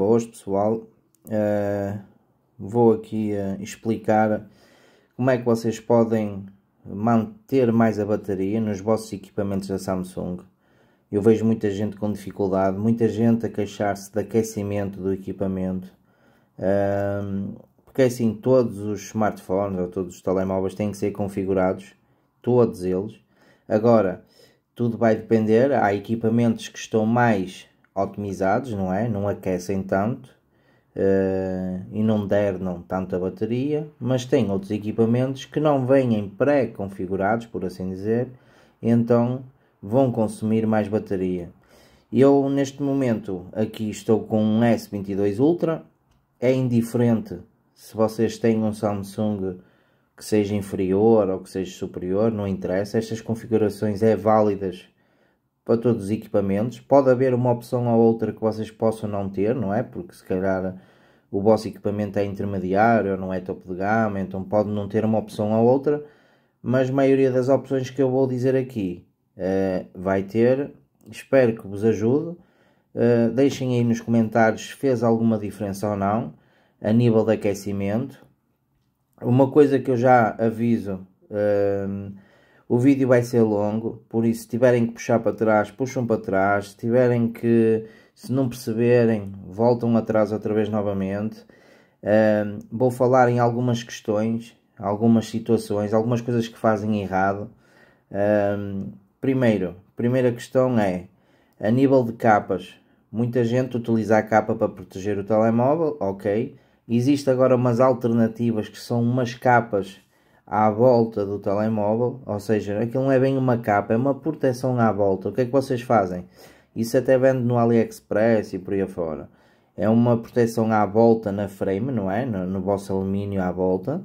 hoje pessoal uh, vou aqui uh, explicar como é que vocês podem manter mais a bateria nos vossos equipamentos da Samsung. Eu vejo muita gente com dificuldade, muita gente a queixar-se de aquecimento do equipamento. Uh, porque assim, todos os smartphones ou todos os telemóveis têm que ser configurados, todos eles. Agora, tudo vai depender, há equipamentos que estão mais otimizados, não é? Não aquecem tanto uh, e não dernam tanto a bateria, mas tem outros equipamentos que não vêm pré-configurados, por assim dizer, então vão consumir mais bateria. Eu neste momento aqui estou com um S22 Ultra, é indiferente se vocês têm um Samsung que seja inferior ou que seja superior, não interessa, estas configurações é válidas para todos os equipamentos. Pode haver uma opção ou outra que vocês possam não ter, não é? Porque se calhar o vosso equipamento é intermediário ou não é topo de gama, então pode não ter uma opção ou outra, mas a maioria das opções que eu vou dizer aqui uh, vai ter. Espero que vos ajude. Uh, deixem aí nos comentários se fez alguma diferença ou não a nível de aquecimento. Uma coisa que eu já aviso. Uh, o vídeo vai ser longo, por isso se tiverem que puxar para trás, puxam para trás. Se tiverem que, se não perceberem, voltam atrás outra vez novamente. Uh, vou falar em algumas questões, algumas situações, algumas coisas que fazem errado. Uh, primeiro, primeira questão é, a nível de capas, muita gente utiliza a capa para proteger o telemóvel, ok. Existem agora umas alternativas que são umas capas à volta do telemóvel, ou seja, aquilo não é bem uma capa, é uma proteção à volta. O que é que vocês fazem? Isso até vende no AliExpress e por aí afora. É uma proteção à volta na frame, não é? No, no vosso alumínio à volta.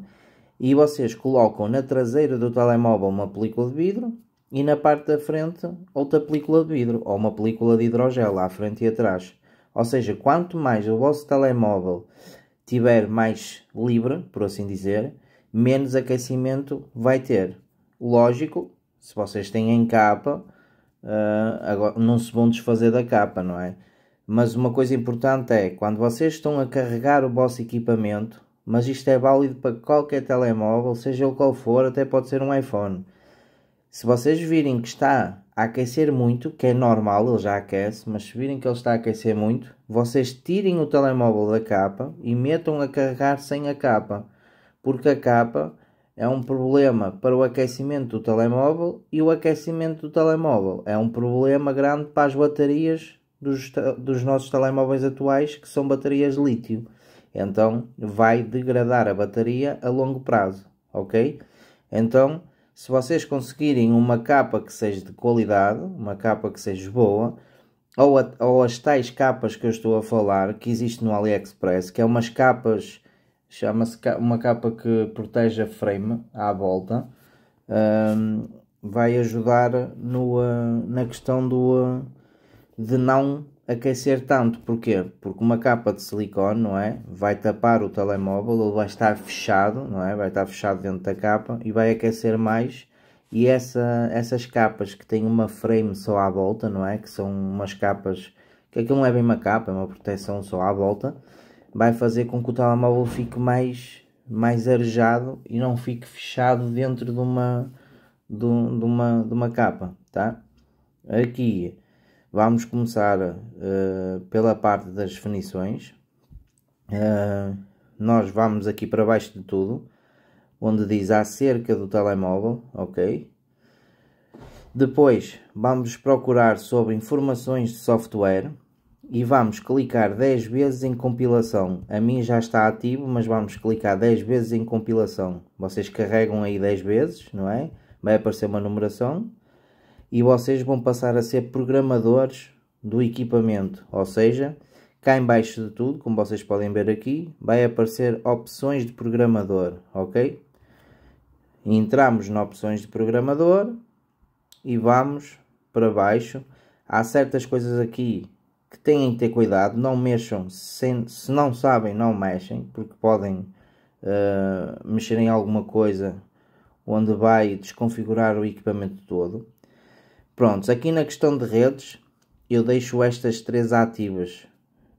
E vocês colocam na traseira do telemóvel uma película de vidro e na parte da frente outra película de vidro ou uma película de hidrogel à frente e atrás. Ou seja, quanto mais o vosso telemóvel tiver mais livre, por assim dizer, menos aquecimento vai ter. Lógico, se vocês têm em capa, uh, agora, não se vão desfazer da capa, não é? Mas uma coisa importante é, quando vocês estão a carregar o vosso equipamento, mas isto é válido para qualquer telemóvel, seja o qual for, até pode ser um iPhone. Se vocês virem que está a aquecer muito, que é normal, ele já aquece, mas se virem que ele está a aquecer muito, vocês tirem o telemóvel da capa e metam a carregar sem a capa porque a capa é um problema para o aquecimento do telemóvel e o aquecimento do telemóvel é um problema grande para as baterias dos, dos nossos telemóveis atuais, que são baterias de lítio. Então vai degradar a bateria a longo prazo, ok? Então, se vocês conseguirem uma capa que seja de qualidade, uma capa que seja boa, ou, a, ou as tais capas que eu estou a falar, que existe no AliExpress, que é umas capas Chama-se uma capa que protege a frame à volta. Um, vai ajudar no, uh, na questão do, uh, de não aquecer tanto. Porquê? Porque uma capa de silicone, não é? Vai tapar o telemóvel, ele vai estar fechado, não é? Vai estar fechado dentro da capa e vai aquecer mais. E essa, essas capas que têm uma frame só à volta, não é? Que são umas capas que não é bem uma capa, é uma proteção só à volta vai fazer com que o telemóvel fique mais, mais arejado e não fique fechado dentro de uma, de, de uma, de uma capa, tá? Aqui vamos começar uh, pela parte das definições. Uh, eh, nós vamos aqui para baixo de tudo, onde diz acerca do telemóvel, ok? Depois vamos procurar sobre informações de software, e vamos clicar 10 vezes em compilação. A mim já está ativo, mas vamos clicar 10 vezes em compilação. Vocês carregam aí 10 vezes, não é? Vai aparecer uma numeração e vocês vão passar a ser programadores do equipamento, ou seja, cá embaixo de tudo, como vocês podem ver aqui, vai aparecer opções de programador, ok? Entramos na opções de programador e vamos para baixo. Há certas coisas aqui que têm que ter cuidado, não mexam, sem, se não sabem, não mexem, porque podem uh, mexer em alguma coisa onde vai desconfigurar o equipamento todo. Prontos, aqui na questão de redes, eu deixo estas três ativas.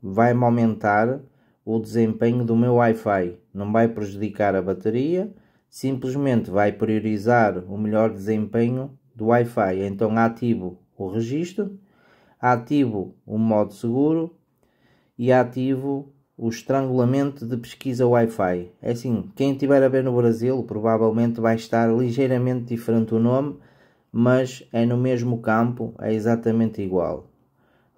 Vai-me aumentar o desempenho do meu Wi-Fi, não vai prejudicar a bateria, simplesmente vai priorizar o melhor desempenho do Wi-Fi. Então ativo o registro ativo o modo seguro e ativo o estrangulamento de pesquisa Wi-Fi. É assim, quem estiver a ver no Brasil provavelmente vai estar ligeiramente diferente o nome, mas é no mesmo campo, é exatamente igual.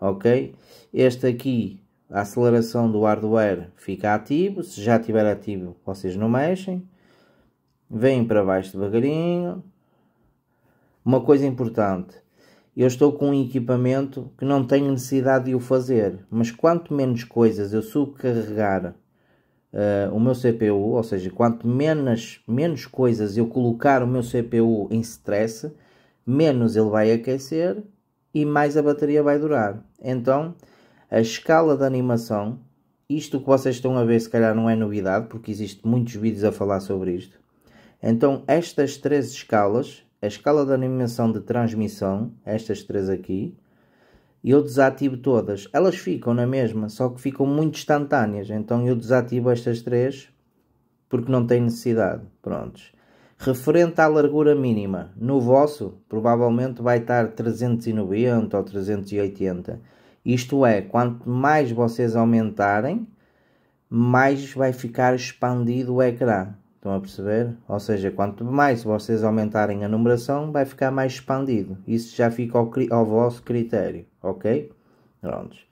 Ok? Este aqui, a aceleração do hardware fica ativo, se já estiver ativo vocês não mexem. vem para baixo devagarinho. Uma coisa importante, eu estou com um equipamento que não tenho necessidade de o fazer, mas quanto menos coisas eu subcarregar uh, o meu CPU, ou seja, quanto menos, menos coisas eu colocar o meu CPU em stress, menos ele vai aquecer e mais a bateria vai durar. Então, a escala da animação, isto que vocês estão a ver se calhar não é novidade, porque existe muitos vídeos a falar sobre isto. Então, estas três escalas a escala de animação de transmissão, estas três aqui, eu desativo todas. Elas ficam na mesma, só que ficam muito instantâneas. Então eu desativo estas três porque não tem necessidade. Prontos. Referente à largura mínima, no vosso provavelmente vai estar 390 ou 380. Isto é, quanto mais vocês aumentarem, mais vai ficar expandido o ecrã. Estão a perceber? Ou seja, quanto mais vocês aumentarem a numeração, vai ficar mais expandido. Isso já fica ao, ao vosso critério, ok? Prontos.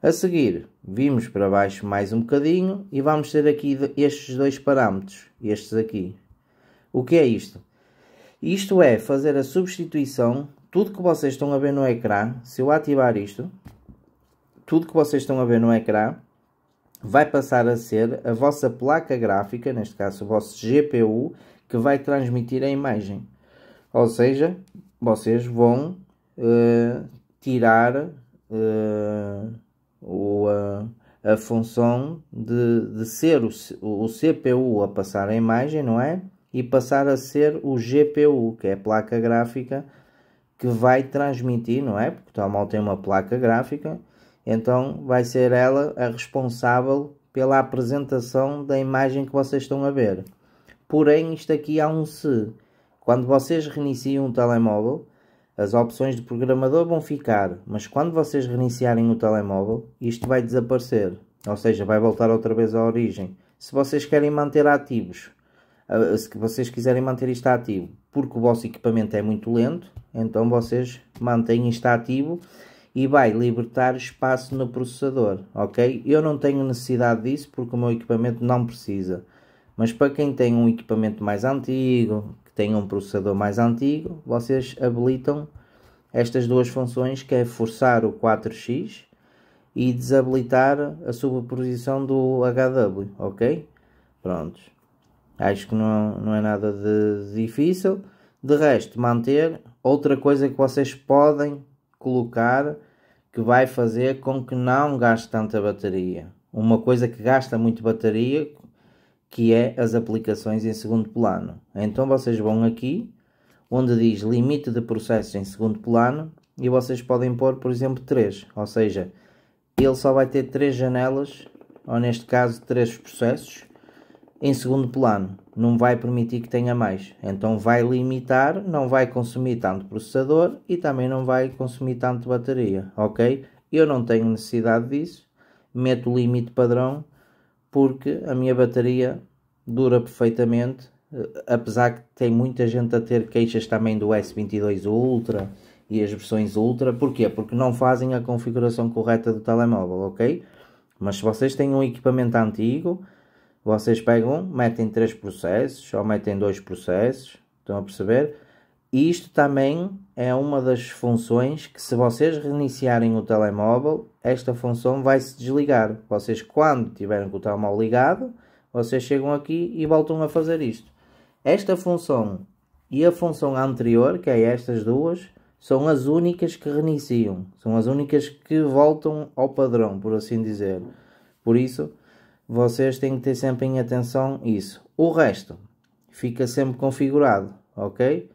A seguir, vimos para baixo mais um bocadinho e vamos ter aqui estes dois parâmetros, estes aqui. O que é isto? Isto é fazer a substituição, tudo que vocês estão a ver no ecrã, se eu ativar isto, tudo que vocês estão a ver no ecrã, vai passar a ser a vossa placa gráfica, neste caso o vosso GPU, que vai transmitir a imagem. Ou seja, vocês vão uh, tirar uh, o, uh, a função de, de ser o, o CPU a passar a imagem, não é? E passar a ser o GPU, que é a placa gráfica, que vai transmitir, não é? Porque o mal tem uma placa gráfica então vai ser ela a responsável pela apresentação da imagem que vocês estão a ver. Porém, isto aqui há um se. Quando vocês reiniciam o telemóvel, as opções do programador vão ficar, mas quando vocês reiniciarem o telemóvel, isto vai desaparecer, ou seja, vai voltar outra vez à origem. Se vocês querem manter ativos, se vocês quiserem manter isto ativo, porque o vosso equipamento é muito lento, então vocês mantêm isto ativo e vai libertar espaço no processador, ok? Eu não tenho necessidade disso porque o meu equipamento não precisa. Mas para quem tem um equipamento mais antigo, que tem um processador mais antigo, vocês habilitam estas duas funções que é forçar o 4x e desabilitar a sobreposição do HW, ok? Prontos. Acho que não, não é nada de difícil. De resto, manter. Outra coisa que vocês podem colocar que vai fazer com que não gaste tanta bateria. Uma coisa que gasta muito bateria que é as aplicações em segundo plano. Então vocês vão aqui onde diz limite de processos em segundo plano e vocês podem pôr, por exemplo, 3, ou seja, ele só vai ter 3 janelas, ou neste caso 3 processos em segundo plano não vai permitir que tenha mais. Então vai limitar, não vai consumir tanto processador e também não vai consumir tanto bateria, ok? Eu não tenho necessidade disso, meto o limite padrão porque a minha bateria dura perfeitamente, eh, apesar que tem muita gente a ter queixas também do S22 Ultra e as versões Ultra, porquê? Porque não fazem a configuração correta do telemóvel, ok? Mas se vocês têm um equipamento antigo, vocês pegam, metem três processos ou metem dois processos, estão a perceber? isto também é uma das funções que, se vocês reiniciarem o telemóvel, esta função vai se desligar. Vocês, quando tiverem o telemóvel ligado, vocês chegam aqui e voltam a fazer isto. Esta função e a função anterior, que é estas duas, são as únicas que reiniciam, são as únicas que voltam ao padrão, por assim dizer. Por isso, vocês têm que ter sempre em atenção isso. O resto fica sempre configurado, ok?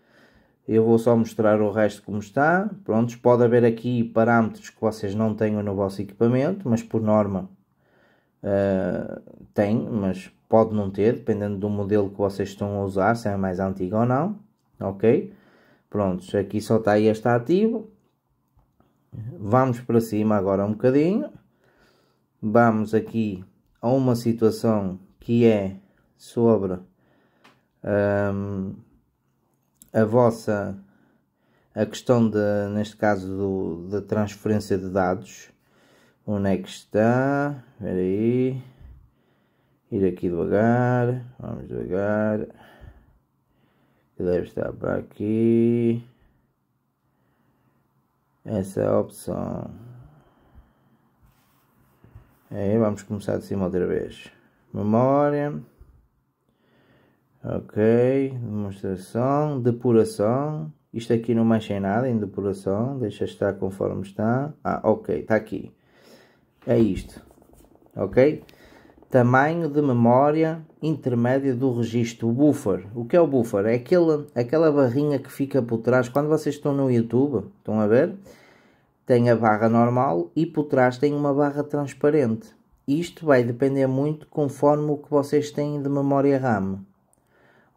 Eu vou só mostrar o resto como está. Prontos, pode haver aqui parâmetros que vocês não tenham no vosso equipamento, mas por norma uh, tem, mas pode não ter, dependendo do modelo que vocês estão a usar, se é mais antigo ou não, ok? Prontos, aqui só está este ativo. Vamos para cima agora um bocadinho. Vamos aqui a uma situação que é sobre um, a vossa a questão de, neste caso do, da transferência de dados onde é que está espera aí ir aqui devagar vamos devagar deve estar para aqui essa é opção Aí vamos começar de cima outra vez. Memória. Ok. Demonstração. Depuração. Isto aqui não mancha em nada, em depuração. Deixa estar conforme está. Ah, ok. Está aqui. É isto. Ok? Tamanho de memória intermédia do registro. O buffer. O que é o buffer? É aquela, aquela barrinha que fica por trás. Quando vocês estão no YouTube, estão a ver? tem a barra normal e por trás tem uma barra transparente. Isto vai depender muito conforme o que vocês têm de memória RAM.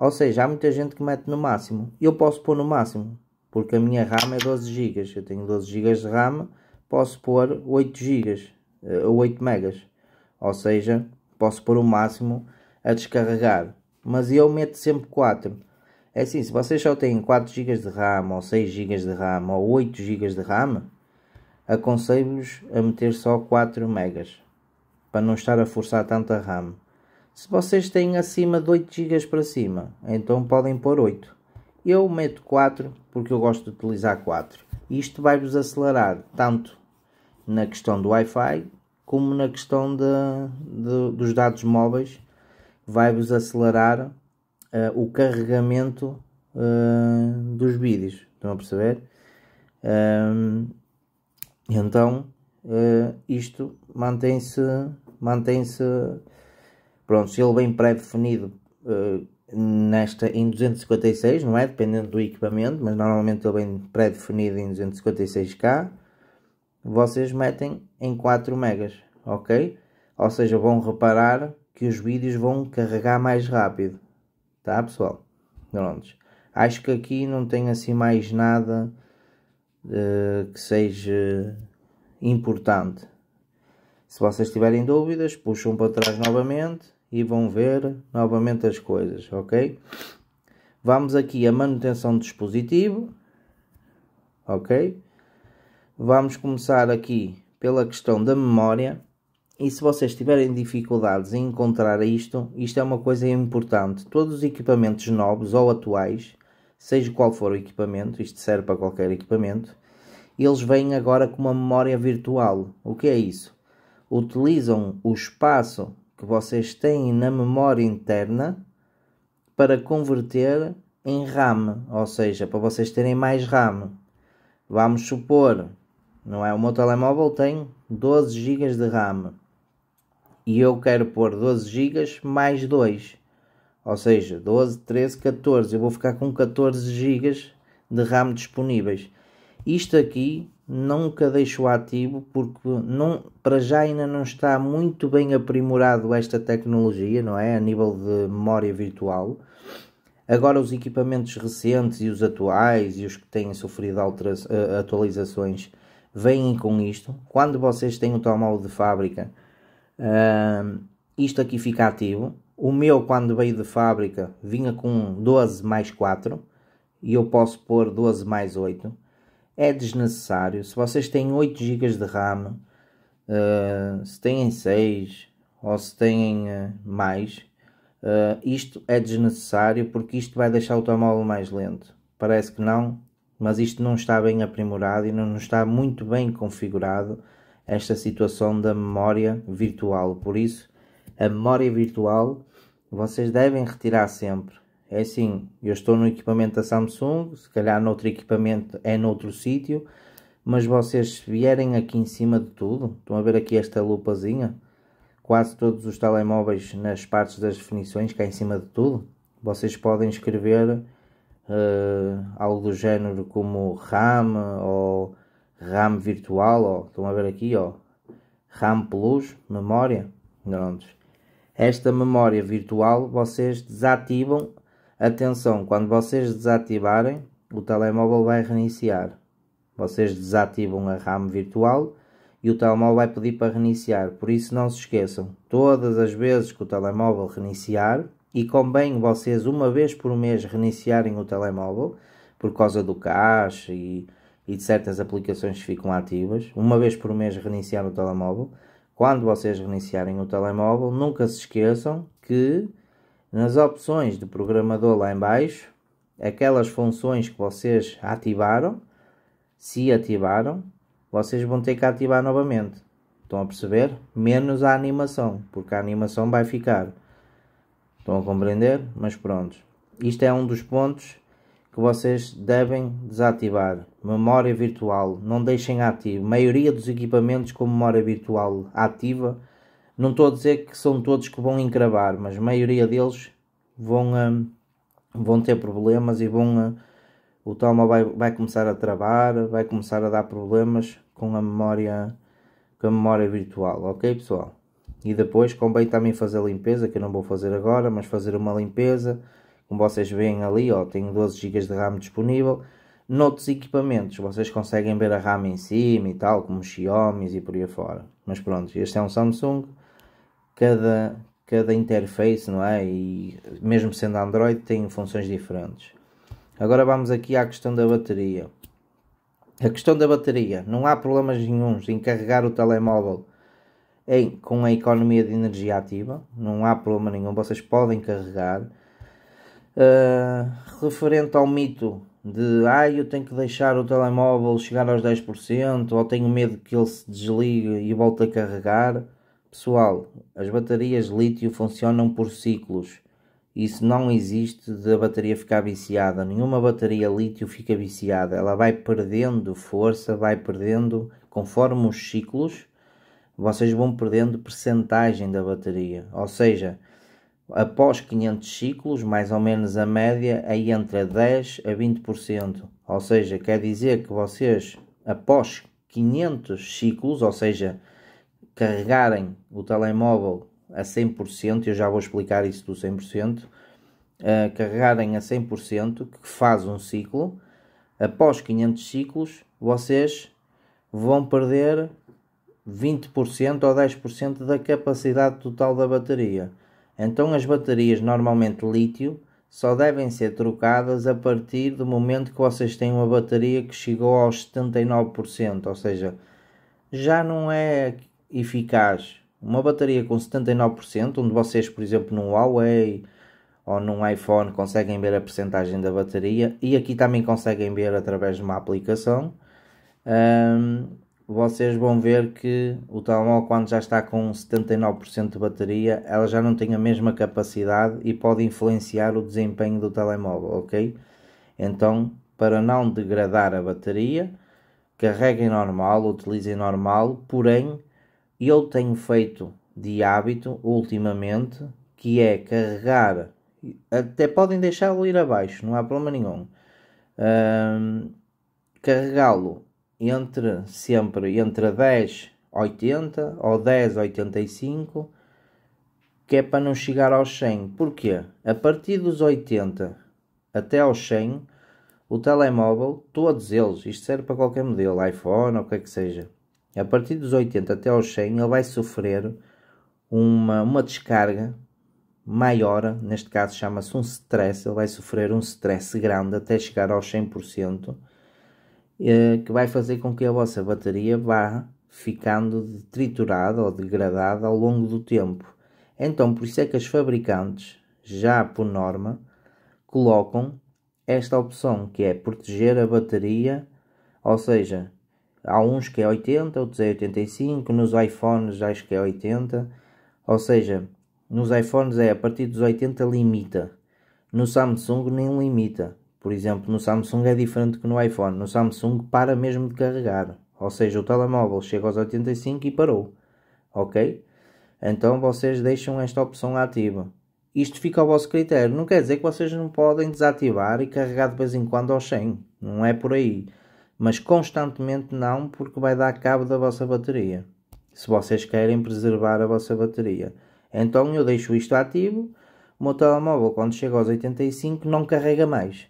Ou seja, há muita gente que mete no máximo. Eu posso pôr no máximo, porque a minha RAM é 12 GB. Eu tenho 12 GB de RAM, posso pôr 8 GB, 8 MB. Ou seja, posso pôr o máximo a descarregar. Mas eu meto sempre 4. É assim, se vocês só têm 4 GB de RAM, ou 6 GB de RAM, ou 8 GB de RAM, aconselho-vos a meter só 4 megas para não estar a forçar tanta RAM. Se vocês têm acima de 8 GB para cima, então podem pôr 8. Eu meto 4 porque eu gosto de utilizar 4. Isto vai-vos acelerar tanto na questão do Wi-Fi como na questão de, de, dos dados móveis. Vai-vos acelerar uh, o carregamento uh, dos vídeos. Estão a perceber? Ehm, então uh, isto mantém-se, mantém-se, pronto, ele bem pré-definido uh, nesta em 256, não é? Dependendo do equipamento, mas normalmente ele bem pré-definido em 256K. Vocês metem em 4 megas, ok? Ou seja, vão reparar que os vídeos vão carregar mais rápido, tá pessoal? Pronto. Acho que aqui não tem assim mais nada eh, que seja importante. Se vocês tiverem dúvidas, puxam para trás novamente e vão ver novamente as coisas, ok? Vamos aqui a manutenção do dispositivo, ok? Vamos começar aqui pela questão da memória. E se vocês tiverem dificuldades em encontrar isto, isto é uma coisa importante. Todos os equipamentos novos ou atuais seja qual for o equipamento, isto serve para qualquer equipamento, eles vêm agora com uma memória virtual. O que é isso? Utilizam o espaço que vocês têm na memória interna para converter em RAM, ou seja, para vocês terem mais RAM. Vamos supor, não é? O meu telemóvel tem 12 GB de RAM e eu quero pôr 12 GB mais 2. Ou seja, 12, 13, 14. Eu vou ficar com 14 GB de RAM disponíveis. Isto aqui nunca deixo ativo porque não, para já ainda não está muito bem aprimorado esta tecnologia, não é? A nível de memória virtual. Agora os equipamentos recentes e os atuais e os que têm sofrido eh, atualizações vêm com isto. Quando vocês têm o tomal telemóvel de fábrica, uh, isto aqui fica ativo o meu, quando veio de fábrica, vinha com 12 mais 4 e eu posso pôr 12 mais 8. É desnecessário. Se vocês têm 8 GB de RAM, uh, se têm 6 ou se têm uh, mais, uh, isto é desnecessário porque isto vai deixar o automóvel mais lento. Parece que não, mas isto não está bem aprimorado e não está muito bem configurado esta situação da memória virtual. Por isso, a memória virtual vocês devem retirar sempre. É assim, eu estou no equipamento da Samsung, se calhar noutro equipamento é noutro sítio, mas vocês vierem aqui em cima de tudo, estão a ver aqui esta lupazinha? Quase todos os telemóveis nas partes das definições, cá é em cima de tudo, vocês podem escrever uh, algo do género como RAM ou RAM virtual, ou, estão a ver aqui, ó, RAM Plus, memória, pronto esta memória virtual vocês desativam. Atenção, quando vocês desativarem, o telemóvel vai reiniciar. Vocês desativam a RAM virtual e o telemóvel vai pedir para reiniciar. Por isso não se esqueçam, todas as vezes que o telemóvel reiniciar, e convém vocês uma vez por mês reiniciarem o telemóvel, por causa do cache e, e de certas aplicações que ficam ativas, uma vez por mês reiniciar o telemóvel, quando vocês reiniciarem o telemóvel, nunca se esqueçam que nas opções de programador lá embaixo, aquelas funções que vocês ativaram, se ativaram, vocês vão ter que ativar novamente. Estão a perceber? Menos a animação, porque a animação vai ficar. Estão a compreender? Mas pronto. Isto é um dos pontos que vocês devem desativar. Memória virtual, não deixem ativo. A maioria dos equipamentos com memória virtual ativa, não estou a dizer que são todos que vão encravar, mas a maioria deles vão, hum, vão ter problemas e vão. Hum, o toma vai, vai começar a travar, vai começar a dar problemas com a memória com a memória virtual, ok pessoal? E depois convém também fazer a limpeza, que eu não vou fazer agora, mas fazer uma limpeza, como vocês veem ali, ó, tenho 12 GB de RAM disponível. Noutros equipamentos vocês conseguem ver a RAM em cima e tal, como Xiaomi e por aí fora. Mas pronto, este é um Samsung. Cada, cada interface, não é? E mesmo sendo Android, tem funções diferentes. Agora vamos aqui à questão da bateria. A questão da bateria, não há problemas nenhums em carregar o telemóvel em, com a economia de energia ativa, não há problema nenhum, vocês podem carregar. Ah, referente ao mito de ah, eu tenho que deixar o telemóvel chegar aos 10% ou tenho medo que ele se desligue e volte a carregar. Pessoal, as baterias de lítio funcionam por ciclos. Isso não existe a bateria ficar viciada. Nenhuma bateria lítio fica viciada. Ela vai perdendo força, vai perdendo conforme os ciclos. Vocês vão perdendo percentagem da bateria. Ou seja, Após 500 ciclos, mais ou menos a média é entre 10 a 20%. Ou seja, quer dizer que vocês, após 500 ciclos, ou seja, carregarem o telemóvel a 100%, eu já vou explicar isso do 100%, uh, eh, carregarem a 100%, que faz um ciclo, após 500 ciclos, vocês vão perder 20% ou 10% da capacidade total da bateria. Então, as baterias normalmente lítio só devem ser trocadas a partir do momento que vocês têm uma bateria que chegou aos 79%, ou seja, já não é eficaz. Uma bateria com 79%, onde vocês, por exemplo, num Huawei ou num iPhone conseguem ver a percentagem da bateria e aqui também conseguem ver através de uma aplicação. Um, vocês vão ver que o telemóvel quando já está com 79% de bateria, ela já não tem a mesma capacidade e pode influenciar o desempenho do telemóvel, ok? Então, para não degradar a bateria, carreguem normal, utilizem normal, porém, eu tenho feito de hábito ultimamente, que é carregar, até podem deixá-lo ir abaixo, não há problema nenhum, hum, carregá-lo entre sempre entre 10,80 ou 10,85, que é para não chegar aos 100. porque A partir dos 80 até aos 100, o telemóvel, todos eles, isto serve para qualquer modelo, iPhone ou o que é que seja, a partir dos 80 até aos 100, ele vai sofrer uma, uma descarga maior, neste caso chama-se um stress, ele vai sofrer um stress grande até chegar aos 100%, eh, que vai fazer com que a vossa bateria vá ficando triturada ou degradada ao longo do tempo. Então, por isso é que as fabricantes, já por norma, colocam esta opção que é proteger a bateria, ou seja, há uns que é 80, outros é 85, nos iPhones acho que é 80, ou seja, nos iPhones é a partir dos 80 limita, no Samsung nem limita. Por exemplo, no Samsung é diferente que no iPhone. No Samsung para mesmo de carregar. Ou seja, o telemóvel chega aos 85 e parou. Ok? Então vocês deixam esta opção ativa. Isto fica ao vosso critério. Não quer dizer que vocês não podem desativar e carregar de vez em quando ao 100. Não é por aí. Mas constantemente não, porque vai dar cabo da vossa bateria. Se vocês querem preservar a vossa bateria. Então eu deixo isto ativo. O meu telemóvel, quando chega aos 85, não carrega mais.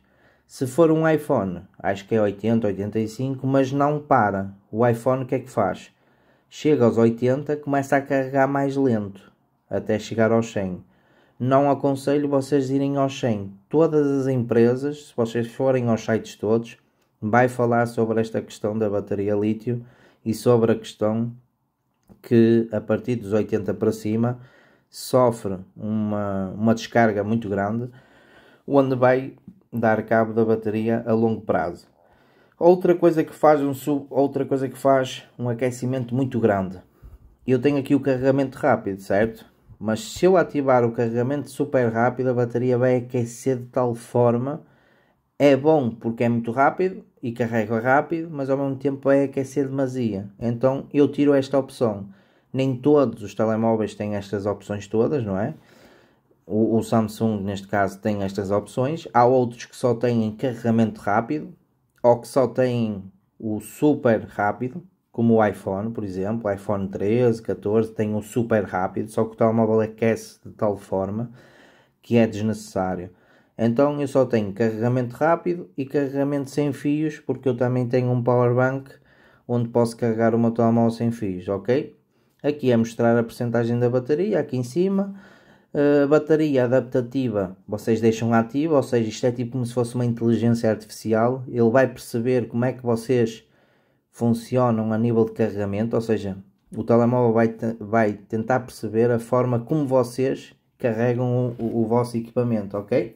Se for um iPhone, acho que é 80, 85, mas não para. O iPhone o que é que faz? Chega aos 80, começa a carregar mais lento, até chegar aos 100. Não aconselho vocês irem aos 100. Todas as empresas, se vocês forem aos sites todos, vai falar sobre esta questão da bateria lítio e sobre a questão que a partir dos 80 para cima sofre uma, uma descarga muito grande, onde vai dar cabo da bateria a longo prazo. Outra coisa que faz um sub, outra coisa que faz um aquecimento muito grande. Eu tenho aqui o carregamento rápido, certo? Mas se eu ativar o carregamento super rápido, a bateria vai aquecer de tal forma é bom porque é muito rápido e carrega rápido, mas ao mesmo tempo é aquecer demasia. Então eu tiro esta opção. Nem todos os telemóveis têm estas opções todas, não é? O, o, Samsung, neste caso, tem estas opções. Há outros que só têm carregamento rápido ou que só têm o super rápido, como o iPhone, por exemplo. O iPhone 13, 14 tem o super rápido, só que o telemóvel aquece de tal forma que é desnecessário. Então eu só tenho carregamento rápido e carregamento sem fios, porque eu também tenho um power bank onde posso carregar o meu telemóvel sem fios, ok? Aqui é mostrar a percentagem da bateria, aqui em cima a eh, bateria adaptativa vocês deixam ativa, ou seja, isto é tipo como se fosse uma inteligência artificial, ele vai perceber como é que vocês funcionam a nível de carregamento, ou seja, o telemóvel vai, vai tentar perceber a forma como vocês carregam o, o, o vosso equipamento, ok?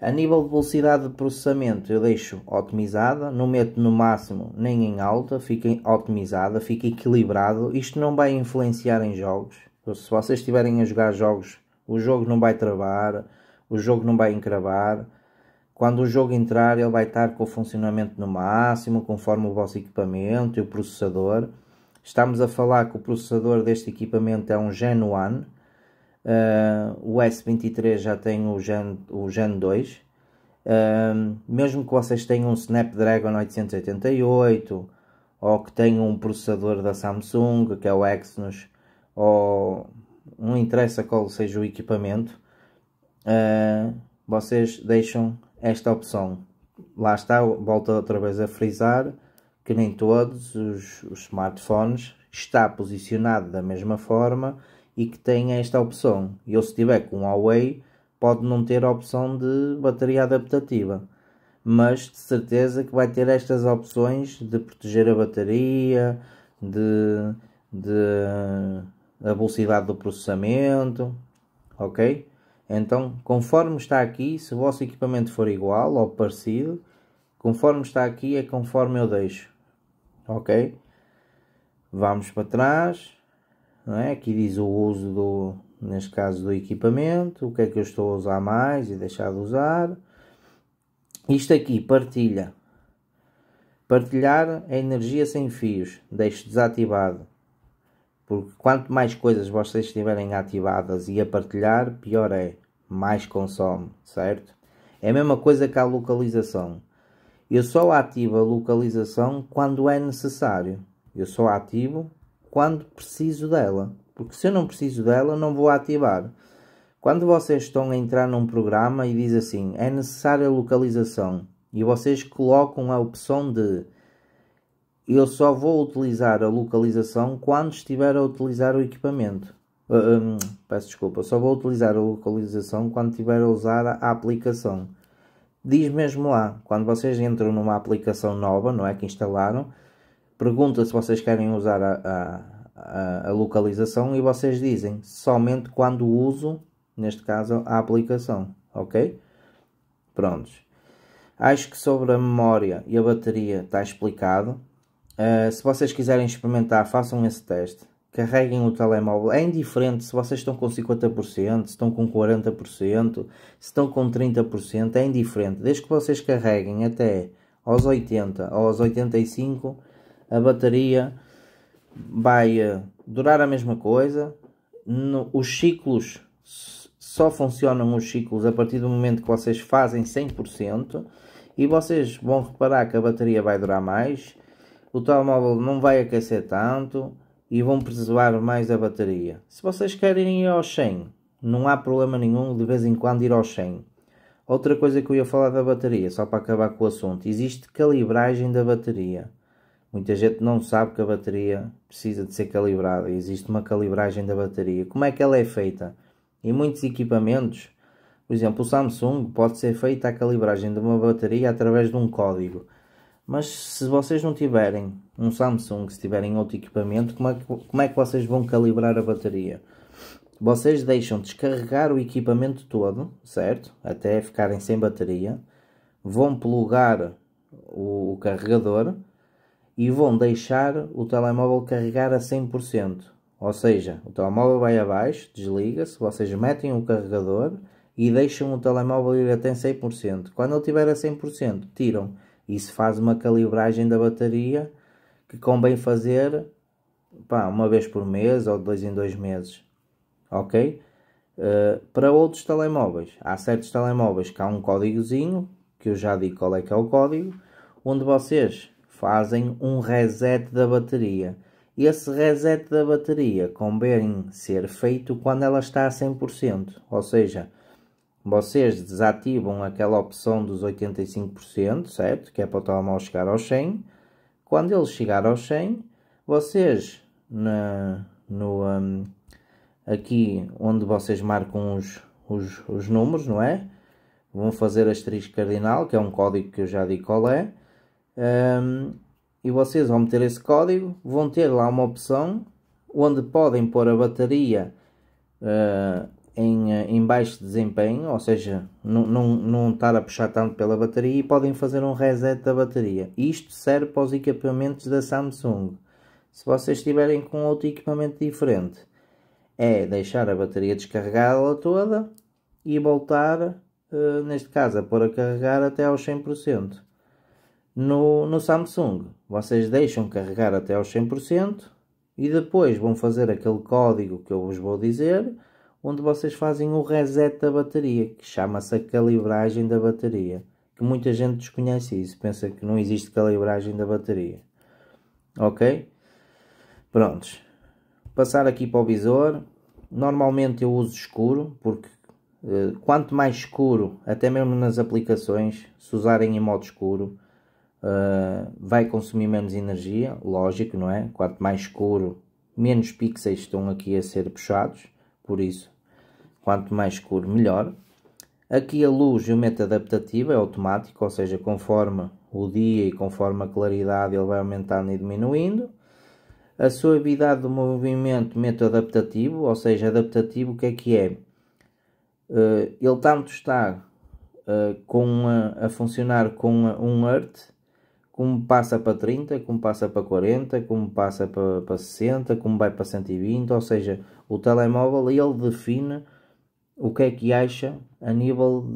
A nível de velocidade de processamento eu deixo otimizada, não meto no máximo nem em alta, fica otimizada, fica equilibrado, isto não vai influenciar em jogos, se vocês estiverem a jogar jogos o jogo não vai travar, o jogo não vai encravar. Quando o jogo entrar, ele vai estar com o funcionamento no máximo, conforme o vosso equipamento e o processador. Estamos a falar que o processador deste equipamento é um Gen 1. Uh, ah, o S23 já tem o Gen, o Gen 2. Uh, ah, mesmo que vocês tenham um Snapdragon 888 ou que tenham um processador da Samsung, que é o Exynos, ou não interessa qual seja o equipamento, uh, vocês deixam esta opção. Lá está, volto outra vez a frisar que nem todos os, os smartphones está posicionado da mesma forma e que tem esta opção. Eu se tiver com um Huawei pode não ter a opção de bateria adaptativa, mas de certeza que vai ter estas opções de proteger a bateria, de, de a velocidade do processamento, ok? Então, conforme está aqui, se o vosso equipamento for igual ou parecido, conforme está aqui é conforme eu deixo, ok? Vamos para trás, não é? aqui diz o uso do, neste caso, do equipamento, o que é que eu estou a usar mais e deixar de usar. Isto aqui, partilha. Partilhar a é energia sem fios, deixo desativado porque quanto mais coisas vocês estiverem ativadas e a partilhar, pior é, mais consome, certo? É a mesma coisa que a localização. Eu só ativo a localização quando é necessário. Eu só ativo quando preciso dela. Porque se eu não preciso dela, não vou ativar. Quando vocês estão a entrar num programa e diz assim, é necessária a localização, e vocês colocam a opção de eu só vou utilizar a localização quando estiver a utilizar o equipamento. Uh, ah, um, peço desculpa, só vou utilizar a localização quando estiver a usar a aplicação. Diz mesmo lá, quando vocês entram numa aplicação nova, não é que instalaram, pergunta se vocês querem usar a, a, a localização e vocês dizem somente quando uso, neste caso, a aplicação. Ok? Prontos. Acho que sobre a memória e a bateria está explicado. Eh, se vocês quiserem experimentar, façam esse teste. Carreguem o telemóvel. É indiferente se vocês estão com 50%, se estão com 40%, se estão com 30%. É indiferente. Desde que vocês carreguem até aos 80 ou aos 85, a bateria vai eh, durar a mesma coisa. No, os ciclos só funcionam os ciclos a partir do momento que vocês fazem 100% e vocês vão reparar que a bateria vai durar mais o telemóvel não vai aquecer tanto e vão preservar mais a bateria. Se vocês querem ir ao 100, não há problema nenhum de vez em quando ir ao 100. Outra coisa que eu ia falar da bateria, só para acabar com o assunto, existe calibragem da bateria. Muita gente não sabe que a bateria precisa de ser calibrada. Existe uma calibragem da bateria. Como é que ela é feita? Em muitos equipamentos, por exemplo, o Samsung pode ser feita a calibragem de uma bateria através de um código. Mas se vocês não tiverem um Samsung, se tiverem outro equipamento, como é que, como é que vocês vão calibrar a bateria? Vocês deixam descarregar o equipamento todo, certo? Até ficarem sem bateria. Vão plugar o, o carregador e vão deixar o telemóvel carregar a 100%. Ou seja, o telemóvel vai abaixo, desliga-se, vocês metem o carregador e deixam o telemóvel ir até 100%. Quando ele estiver a 100%, tiram. Isso faz uma calibragem da bateria que convém fazer pá, uma vez por mês ou dois em dois meses. Ok? Uh, para outros telemóveis, há certos telemóveis que há um códigozinho, que eu já digo qual é que é o código, onde vocês fazem um reset da bateria. Esse reset da bateria convém ser feito quando ela está a 100%, ou seja, vocês desativam aquela opção dos 85%, certo? Que é para o telemóvel chegar ao 100. Quando ele chegar ao 100, vocês na, no, um, aqui onde vocês marcam os, os, os, números, não é? Vão fazer asterisco cardinal, que é um código que eu já digo qual é. Um, e vocês vão meter esse código, vão ter lá uma opção onde podem pôr a bateria uh, em, eh, em baixo desempenho, ou seja, não, não, não estar a puxar tanto pela bateria e podem fazer um reset da bateria. Isto serve para os equipamentos da Samsung. Se vocês estiverem com outro equipamento diferente, é deixar a bateria descarregada toda e voltar, uh, neste caso, a pôr a carregar até aos 100%. No, no Samsung, vocês deixam carregar até aos 100% e depois vão fazer aquele código que eu vos vou dizer onde vocês fazem o reset da bateria, que chama-se a calibragem da bateria. Que muita gente desconhece isso, pensa que não existe calibragem da bateria. Ok? Prontos. Passar aqui para o visor. Normalmente eu uso escuro, porque eh, quanto mais escuro, até mesmo nas aplicações, se usarem em modo escuro, eh, vai consumir menos energia, lógico, não é? Quanto mais escuro, menos pixels estão aqui a ser puxados por isso quanto mais escuro melhor. Aqui a luz e o meta adaptativa é automático, ou seja, conforme o dia e conforme a claridade ele vai aumentando e diminuindo. A suavidade do movimento meta adaptativo, ou seja, adaptativo o que é que é? Eh, ele tanto está eh, com a funcionar com um hertz, como passa para 30, como passa para 40, como passa para, para 60, como vai para 120, ou seja, o telemóvel ele define o que é que acha a nível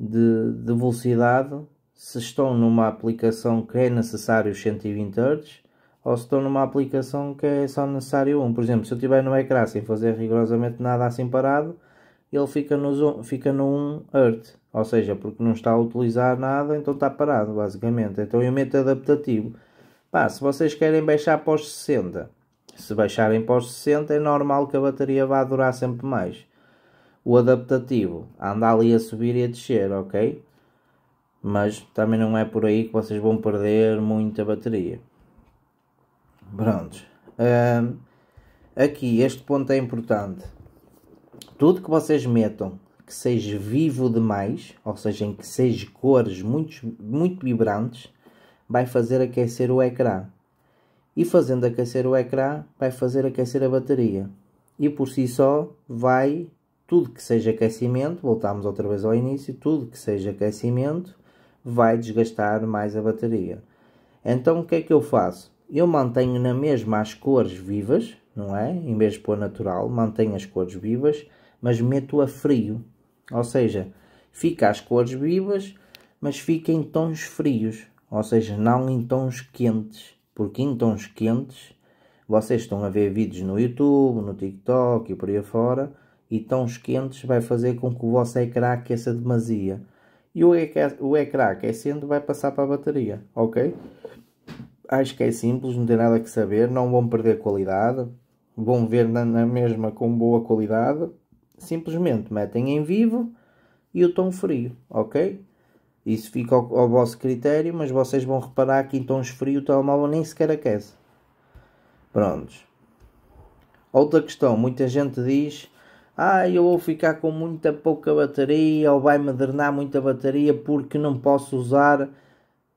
de, de, de velocidade, se estão numa aplicação que é necessário 120 Hz ou se estão numa aplicação que é só necessário um. Por exemplo, se eu estiver no ecrã sem fazer rigorosamente nada assim parado, ele fica no, fica no 1 Hz, ou seja, porque não está a utilizar nada, então está parado basicamente. Então eu meto adaptativo. Pá, se vocês querem baixar para os 60, se baixarem para os 60 é normal que a bateria vá durar sempre mais o adaptativo anda ali a subir e a descer, ok? Mas também não é por aí que vocês vão perder muita bateria. Prontos. Um, aqui, este ponto é importante. Tudo que vocês metam que seja vivo demais, ou seja, em que seja cores muito, muito vibrantes, vai fazer aquecer o ecrã. E fazendo aquecer o ecrã, vai fazer aquecer a bateria. E por si só, vai tudo que seja aquecimento, voltamos outra vez ao início, tudo que seja aquecimento vai desgastar mais a bateria. Então o que é que eu faço? Eu mantenho na mesma as cores vivas, não é? Em vez de pôr natural, mantenho as cores vivas, mas meto a frio. Ou seja, fica as cores vivas, mas fica em tons frios. Ou seja, não em tons quentes. Porque em tons quentes, vocês estão a ver vídeos no YouTube, no TikTok e por aí fora e tons quentes vai fazer com que o vosso ecrã aqueça demasia. E o ecrã, aquecendo vai passar para a bateria, ok? Acho que é simples, não tem nada que saber, não vão perder qualidade, vão ver na, mesma com boa qualidade. Simplesmente metem em vivo e o tom frio, ok? Isso fica ao, ao, vosso critério, mas vocês vão reparar que em tons frios o telemóvel nem sequer aquece. Prontos. Outra questão, muita gente diz ah, eu vou ficar com muita pouca bateria ou vai-me drenar muita bateria porque não posso usar.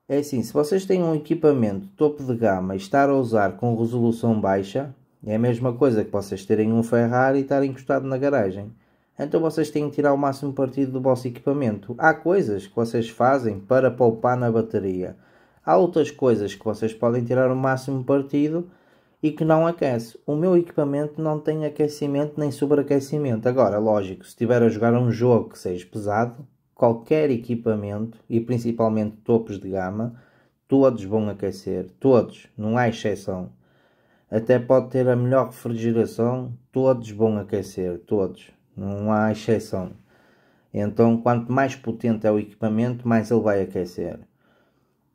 É assim, se vocês têm um equipamento topo de gama e estar a usar com resolução baixa, é a mesma coisa que vocês terem um Ferrari e estar encostado na garagem. Então vocês têm que tirar o máximo partido do vosso equipamento. Há coisas que vocês fazem para poupar na bateria. Há outras coisas que vocês podem tirar o máximo partido e que não aquece. O meu equipamento não tem aquecimento nem sobreaquecimento. Agora, lógico, se estiver a jogar um jogo que seja pesado, qualquer equipamento e principalmente topos de gama, todos vão aquecer, todos, não há exceção. Até pode ter a melhor refrigeração, todos vão aquecer, todos, não há exceção. Então, quanto mais potente é o equipamento, mais ele vai aquecer.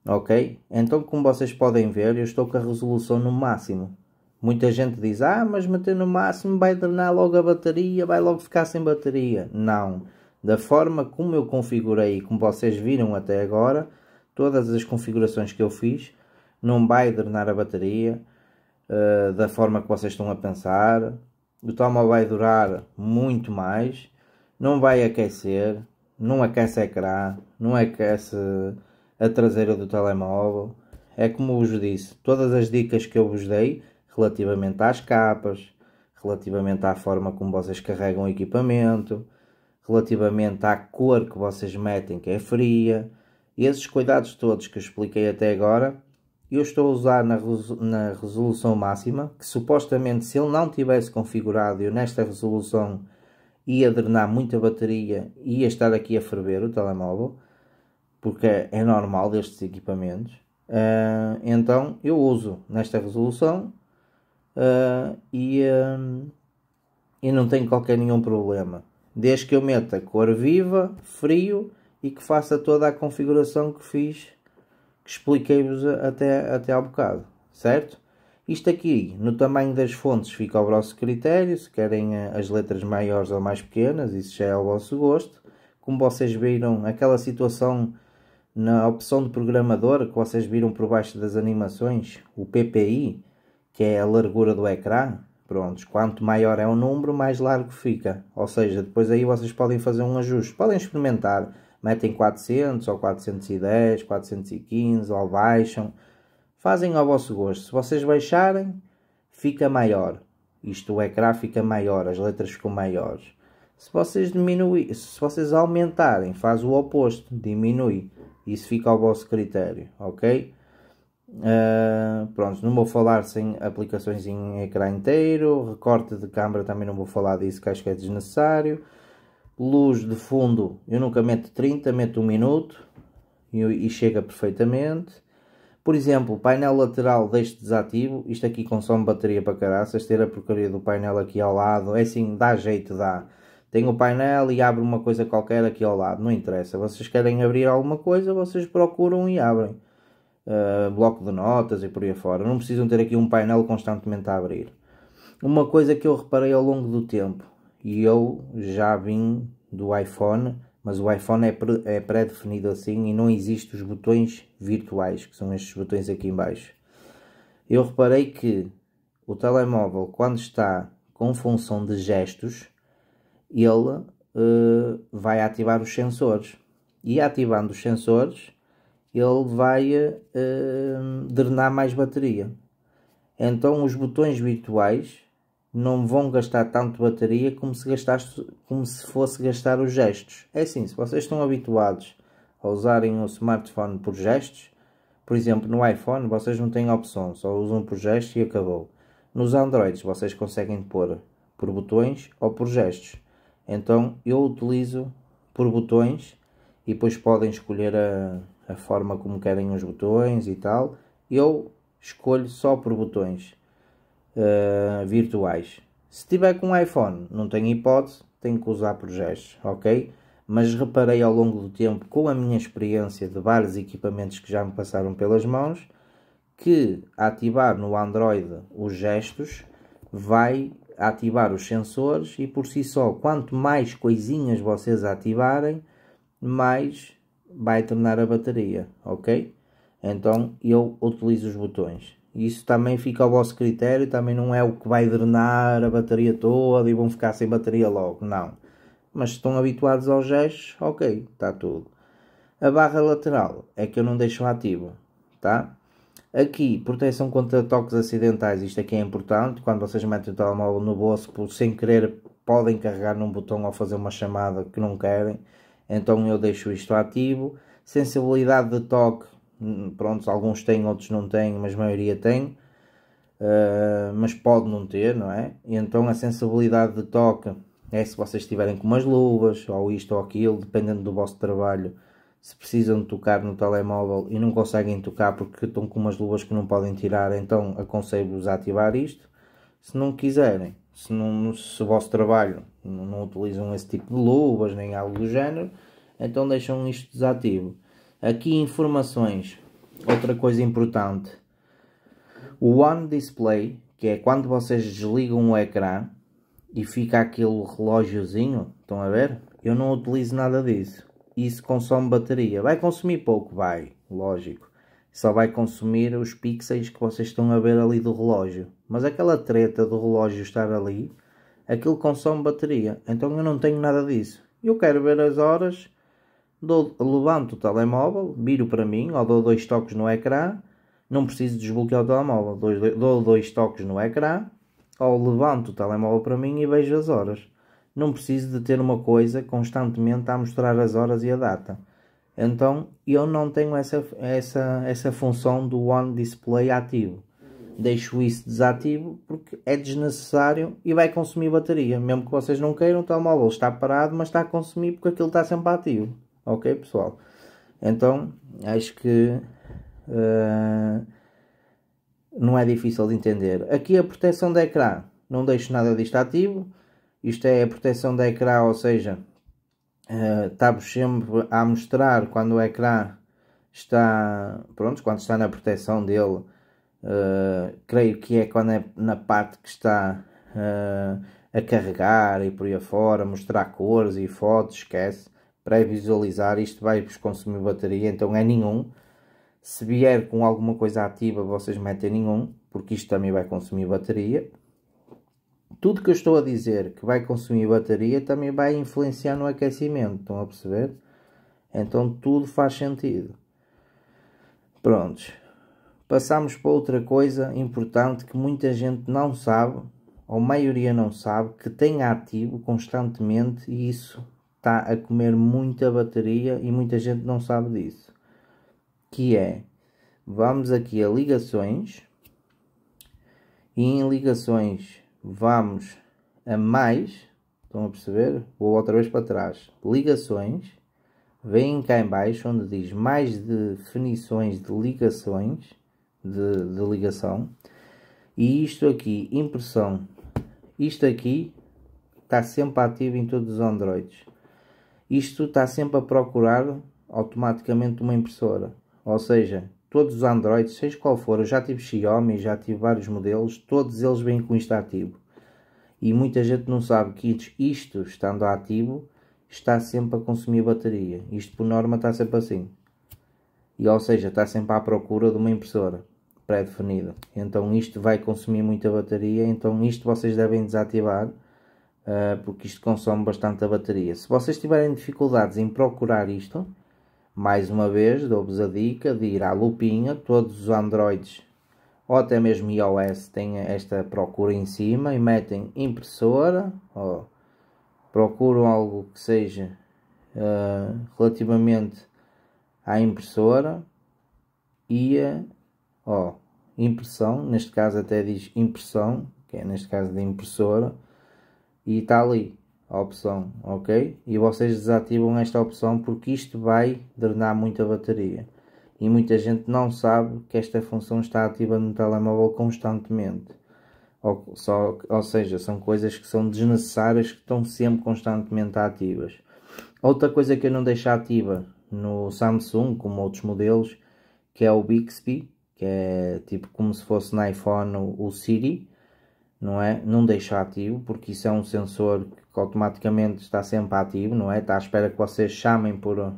Ok? Então, como vocês podem ver, eu estou com a resolução no máximo. Muita gente diz, ah, mas meter no máximo vai drenar logo a bateria, vai logo ficar sem bateria. Não. Da forma como eu configurei, como vocês viram até agora, todas as configurações que eu fiz, não vai drenar a bateria uh, da forma que vocês estão a pensar. O toma vai durar muito mais, não vai aquecer, não aquece ecrã, não aquece a traseira do telemóvel. É como vos disse, todas as dicas que eu vos dei relativamente às capas, relativamente à forma como vocês carregam o equipamento, relativamente à cor que vocês metem que é fria, esses cuidados todos que eu expliquei até agora, eu estou a usar na, na resolução máxima, que supostamente se ele não tivesse configurado eu nesta resolução ia drenar muita bateria e ia estar aqui a ferver o telemóvel, porque é, é normal destes equipamentos. Uh, então eu uso nesta resolução uh, e, ah, e não tenho qualquer nenhum problema. Desde que eu meta cor viva, frio e que faça toda a configuração que fiz, que expliquei-vos até, até ao bocado, certo? Isto aqui, no tamanho das fontes, fica ao vosso critério, se querem as letras maiores ou mais pequenas, isso já é ao vosso gosto. Como vocês viram, aquela situação na opção de programador que vocês viram por baixo das animações, o PPI, que é a largura do ecrã, Prontos, quanto maior é o número, mais largo fica. Ou seja, depois aí vocês podem fazer um ajuste, podem experimentar, metem 400 ou 410, 415 ou baixam, fazem ao vosso gosto. Se vocês baixarem, fica maior. Isto o ecrã fica maior, as letras ficam maiores. Se vocês diminuir, se vocês aumentarem, faz o oposto, diminui. Isso fica ao vosso critério, ok? Uh, pronto, não vou falar sem aplicações em ecrã inteiro, recorte de câmera também não vou falar disso que acho que é desnecessário. Luz de fundo, eu nunca meto 30, meto 1 um minuto e, e chega perfeitamente. Por exemplo, painel lateral deste desativo, isto aqui consome bateria para caraças, ter a porcaria do painel aqui ao lado, é assim, dá jeito, dá tem o painel e abre uma coisa qualquer aqui ao lado, não interessa. Vocês querem abrir alguma coisa, vocês procuram e abrem. Uh, bloco de notas e por aí fora. Não precisam ter aqui um painel constantemente a abrir. Uma coisa que eu reparei ao longo do tempo, e eu já vim do iPhone, mas o iPhone é, é pré-definido assim e não existe os botões virtuais, que são estes botões aqui embaixo. Eu reparei que o telemóvel, quando está com função de gestos, ele uh, vai ativar os sensores. E ativando os sensores, ele vai uh, drenar mais bateria. Então os botões virtuais não vão gastar tanto bateria como se, gastaste, como se fosse gastar os gestos. É assim, se vocês estão habituados a usarem o smartphone por gestos, por exemplo, no iPhone vocês não têm opção, só usam por gestos e acabou. Nos Androids vocês conseguem pôr por botões ou por gestos. Então eu utilizo por botões e depois podem escolher a, a forma como querem os botões e tal. Eu escolho só por botões uh, virtuais. Se tiver com um iPhone, não tenho hipótese, tenho que usar por gestos, ok? Mas reparei ao longo do tempo, com a minha experiência de vários equipamentos que já me passaram pelas mãos, que ativar no Android os gestos vai ativar os sensores e por si só, quanto mais coisinhas vocês ativarem, mais vai terminar a bateria, ok? Então eu utilizo os botões. Isso também fica ao vosso critério, também não é o que vai drenar a bateria toda e vão ficar sem bateria logo, não. Mas se estão habituados aos gestos, ok, está tudo. A barra lateral é que eu não deixo ativo, tá? Aqui, proteção contra toques acidentais, isto aqui é importante, quando vocês metem o telemóvel no bolso, por, sem querer podem carregar num botão ou fazer uma chamada que não querem, então eu deixo isto ativo. Sensibilidade de toque, hum, pronto, alguns têm, outros não têm, mas a maioria tem, uh, mas pode não ter, não é? então a sensibilidade de toque é se vocês estiverem com umas luvas, ou isto ou aquilo, dependendo do vosso trabalho, se precisam de tocar no telemóvel e não conseguem tocar porque estão com umas luvas que não podem tirar, então aconselho-vos a ativar isto. Se não quiserem, se, não, se o vosso trabalho não, não utilizam esse tipo de luvas nem algo do género, então deixam isto desativo. Aqui informações, outra coisa importante. O One Display, que é quando vocês desligam o ecrã e fica aquele relógiozinho, estão a ver? Eu não utilizo nada disso isso consome bateria. Vai consumir pouco, vai, lógico. Só vai consumir os pixels que vocês estão a ver ali do relógio. Mas aquela treta do relógio estar ali, aquilo consome bateria. Então eu não tenho nada disso. Eu quero ver as horas, dou, levanto o telemóvel, viro para mim, ou dou dois toques no ecrã, não preciso desbloquear o telemóvel, dou, dou dois toques no ecrã, ou levanto o telemóvel para mim e vejo as horas não preciso de ter uma coisa constantemente a mostrar as horas e a data. Então eu não tenho essa, essa, essa função do on display ativo. Deixo isso desativo porque é desnecessário e vai consumir bateria. Mesmo que vocês não queiram, o telemóvel está parado, mas está a consumir porque aquilo está sempre ativo. Ok, pessoal? Então acho que uh, não é difícil de entender. Aqui a proteção do ecrã, não deixo nada disto ativo isto é a proteção do ecrã, ou seja, está eh, estamos sempre a mostrar quando o ecrã está, pronto, quando está na proteção dele, eh, creio que é quando é na parte que está eh, a carregar e por aí afora, mostrar cores e fotos, esquece, para visualizar isto vai vos consumir bateria, então é nenhum. Se vier com alguma coisa ativa, vocês metem nenhum, porque isto também vai consumir bateria tudo que eu estou a dizer que vai consumir bateria também vai influenciar no aquecimento, estão a perceber? Então tudo faz sentido. Prontos. Passamos para outra coisa importante que muita gente não sabe, ou maioria não sabe, que tem ativo constantemente e isso está a comer muita bateria e muita gente não sabe disso. Que é, vamos aqui a ligações e em ligações vamos a mais, estão a perceber? Vou outra vez para trás. Ligações, vem cá em baixo onde diz mais definições de ligações, de, de ligação. E isto aqui, impressão, isto aqui está sempre ativo em todos os Androids. Isto está sempre a procurar automaticamente uma impressora. Ou seja, todos os Androids, seja qual for, eu já tive Xiaomi, já tive vários modelos, todos eles vêm com isto ativo. E muita gente não sabe que isto, estando ativo, está sempre a consumir bateria. Isto por norma está sempre assim. E ou seja, está sempre à procura de uma impressora pré-definida. Então isto vai consumir muita bateria, então isto vocês devem desativar. Uh, porque isto consome bastante a bateria. Se vocês tiverem dificuldades em procurar isto, mais uma vez, dou-vos a dica de ir à lupinha, todos os Androids ou até mesmo iOS têm esta procura em cima e metem impressora ou procuram algo que seja uh, relativamente à impressora e a impressão, neste caso até diz impressão, que é neste caso de impressora, e está ali opção, ok? E vocês desativam esta opção porque isto vai drenar muita bateria. E muita gente não sabe que esta função está ativa no telemóvel constantemente. Ou, só, ou seja, são coisas que são desnecessárias que estão sempre constantemente ativas. Outra coisa que eu não deixo ativa no Samsung, como outros modelos, que é o Bixby, que é tipo como se fosse no iPhone o Siri, não é? Não deixa ativo, porque isso é um sensor que automaticamente está sempre ativo, não é? Está à espera que vocês chamem por. Uh,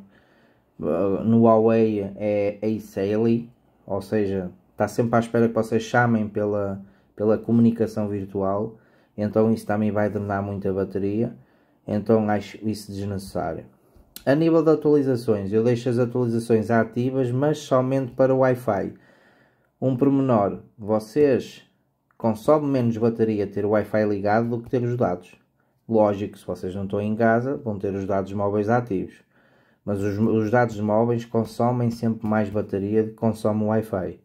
no Huawei é ACLI, é é ou seja, está sempre à espera que vocês chamem pela, pela comunicação virtual, então isso também vai drenar muito a bateria, então acho isso desnecessário. A nível de atualizações, eu deixo as atualizações ativas, mas somente para o Wi-Fi. Um pormenor, vocês Consome menos bateria ter o Wi-Fi ligado do que ter os dados. Lógico, se vocês não estão em casa, vão ter os dados móveis ativos. Mas os, os dados móveis consomem sempre mais bateria do que consome o Wi-Fi.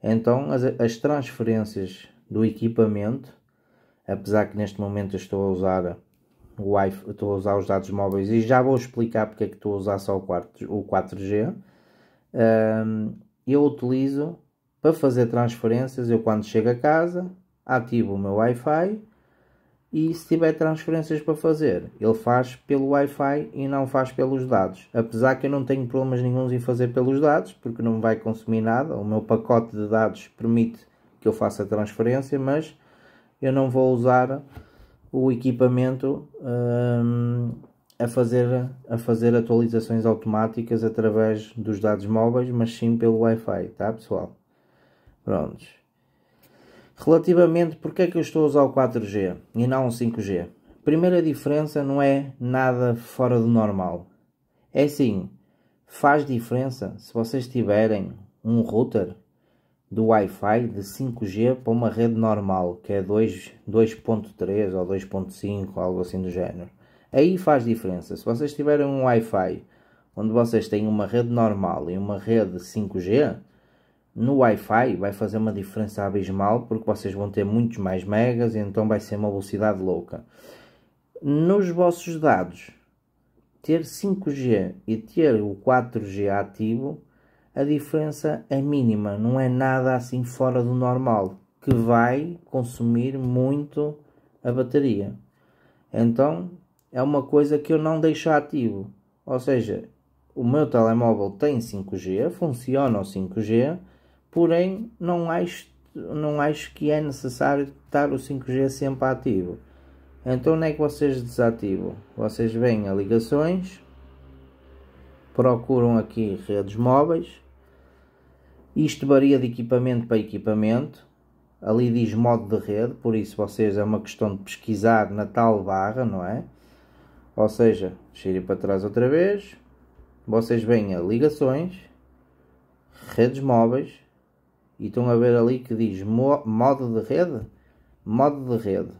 Então, as, as transferências do equipamento, apesar que neste momento estou a usar o Wi-Fi, estou a usar os dados móveis e já vou explicar porque é que estou a usar só o 4G. Hum, eu utilizo para fazer transferências, eu quando chego a casa, ativo o meu Wi-Fi e se tiver transferências para fazer, ele faz pelo Wi-Fi e não faz pelos dados. Apesar que eu não tenho problemas nenhums em fazer pelos dados, porque não vai consumir nada, o meu pacote de dados permite que eu faça a transferência, mas eu não vou usar o equipamento hum, a, fazer, a fazer atualizações automáticas através dos dados móveis, mas sim pelo Wi-Fi, tá pessoal? Prontos. Relativamente porque é que eu estou a usar o 4G e não o 5G? Primeira diferença não é nada fora do normal. É sim, faz diferença se vocês tiverem um router do Wi-Fi de 5G para uma rede normal, que é 2.3 ou 2.5, algo assim do género. Aí faz diferença. Se vocês tiverem um Wi-Fi onde vocês têm uma rede normal e uma rede 5G, no Wi-Fi vai fazer uma diferença abismal porque vocês vão ter muitos mais megas e então vai ser uma velocidade louca. Nos vossos dados, ter 5G e ter o 4G ativo, a diferença é mínima, não é nada assim fora do normal, que vai consumir muito a bateria. Então, é uma coisa que eu não deixo ativo. Ou seja, o meu telemóvel tem 5G, funciona o 5G, porém não acho, não acho que é necessário estar o 5G sempre ativo. Então onde é que vocês desativam? Vocês vêm a ligações, procuram aqui redes móveis, isto varia de equipamento para equipamento, ali diz modo de rede, por isso vocês é uma questão de pesquisar na tal barra, não é? Ou seja, cheirem para trás outra vez, vocês vêm a ligações, redes móveis, e estão a ver ali que diz modo de rede? Modo de rede.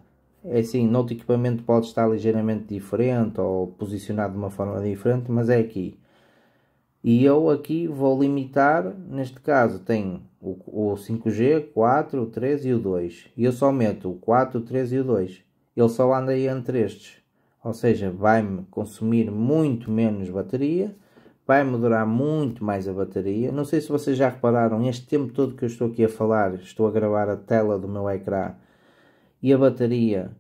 É assim, noutro equipamento pode estar ligeiramente diferente ou posicionado de uma forma diferente, mas é aqui. E eu aqui vou limitar, neste caso tenho o, o 5G, 4, o 3 e o 2. E eu só meto o 4, o 3 e o 2. Ele só anda aí entre estes. Ou seja, vai-me consumir muito menos bateria vai melhorar muito mais a bateria. Não sei se vocês já repararam, este tempo todo que eu estou aqui a falar, estou a gravar a tela do meu ecrã e a bateria